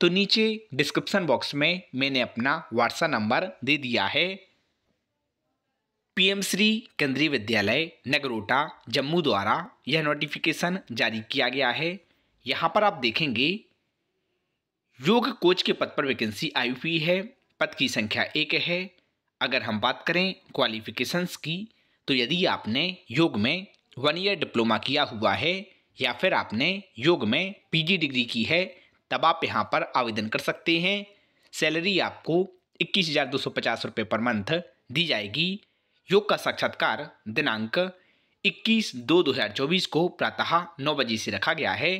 तो नीचे description box में मैंने अपना व्हाट्सएप नंबर दे दिया है पीएम श्री केंद्रीय विद्यालय नगरोटा जम्मू द्वारा यह नोटिफिकेशन जारी किया गया है यहाँ पर आप देखेंगे योग कोच के पद पर वैकेंसी आई हुई है पद की संख्या एक है अगर हम बात करें क्वालिफिकेशंस की तो यदि आपने योग में वन ईयर डिप्लोमा किया हुआ है या फिर आपने योग में पीजी डिग्री की है तब आप यहाँ पर आवेदन कर सकते हैं सैलरी आपको इक्कीस हज़ार दो सौ पचास रुपये पर मंथ दी जाएगी योग का साक्षात्कार दिनांक इक्कीस दो हजार चौबीस को प्रातः नौ बजे से रखा गया है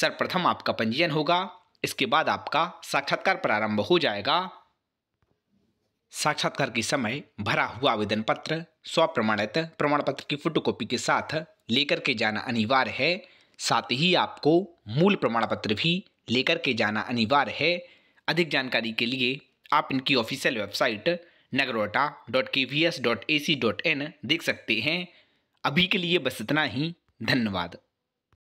सर्वप्रथम आपका पंजीयन होगा इसके बाद आपका साक्षात्कार प्रारंभ हो जाएगा साक्षात्कार के समय भरा हुआ आवेदन पत्र स्व प्रमाणित प्रमाण पत्र की फोटोकॉपी के साथ लेकर के जाना अनिवार्य है साथ ही आपको मूल प्रमाण पत्र भी लेकर के जाना अनिवार्य है अधिक जानकारी के लिए आप इनकी official website Nagrota dot K V S dot A C dot in देख सकते हैं अभी के लिए बस इतना ही धन्यवाद